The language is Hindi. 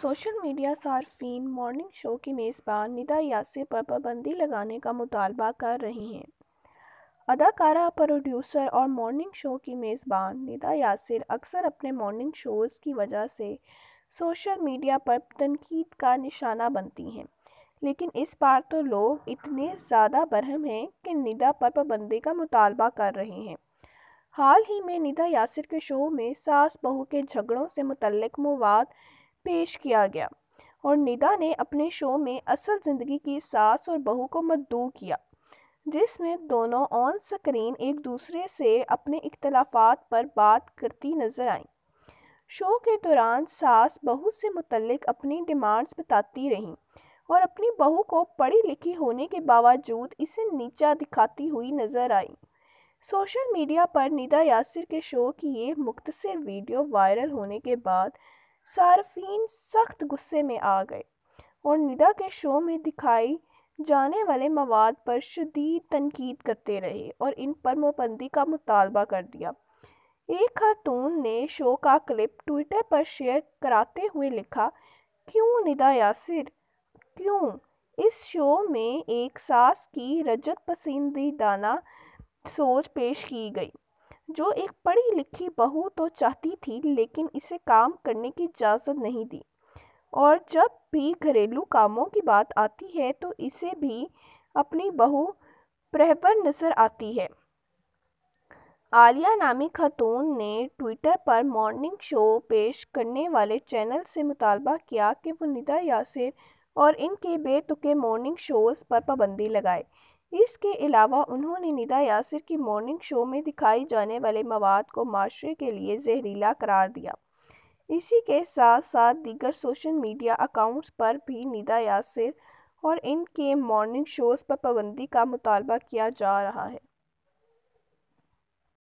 सोशल मीडिया सार्फिन मॉर्निंग शो की मेज़बान निदा यासिर पर पाबंदी लगाने का मुतालबा कर रही हैं अदाकारा प्रोड्यूसर और मॉर्निंग शो की मेज़बान निदा यासिर अक्सर अपने मॉर्निंग शोज़ की वजह से सोशल मीडिया पर तनकीद का निशाना बनती हैं लेकिन इस बार तो लोग इतने ज़्यादा बरहम हैं कि निदा पर पाबंदी का मुतालबा कर रहे हैं हाल ही में निदा यासिर के शो में सास बहू के झगड़ों से मुतलक मवाद पेश किया गया और निदा ने अपने शो में असल ज़िंदगी की सास और बहू को मद्दू किया जिसमें दोनों ऑन स्क्रीन एक दूसरे से अपने इख्तलाफात पर बात करती नज़र आईं शो के दौरान सास बहू से मुतलक अपनी डिमांड्स बताती रहीं और अपनी बहू को पढ़ी लिखी होने के बावजूद इसे नीचा दिखाती हुई नज़र आई सोशल मीडिया पर निदा यासिर के शो की ये मुख्तर वीडियो वायरल होने के बाद सार्फिन सख्त गुस्से में आ गए और निदा के शो में दिखाई जाने वाले मवाद पर शदीद तनकीद करते रहे और इन पर मोबंदी का मुतालबा कर दिया एक खातून ने शो का क्लिप ट्विटर पर शेयर कराते हुए लिखा क्यों निदा यासिर क्यों इस शो में एक सास की रजत पसंदीदाना सोच पेश की गई जो एक पढ़ी लिखी बहू तो चाहती थी लेकिन इसे काम करने की इजाज़त नहीं दी और जब भी घरेलू कामों की बात आती है तो इसे भी अपनी बहू प्रहवर नज़र आती है आलिया नामी खातून ने ट्विटर पर मॉर्निंग शो पेश करने वाले चैनल से मुतालबा किया कि वो निदा यासिर और इनके बेतुके मॉर्निंग शोज़ पर पाबंदी लगाए इसके अलावा उन्होंने निदा यासिर की मॉर्निंग शो में दिखाई जाने वाले मवाद को माशरे के लिए जहरीला करार दिया इसी के साथ साथ दीगर सोशल मीडिया अकाउंट्स पर भी निदा यासिर और इनके मॉर्निंग शोज़ पर पाबंदी का मुतालबा किया जा रहा है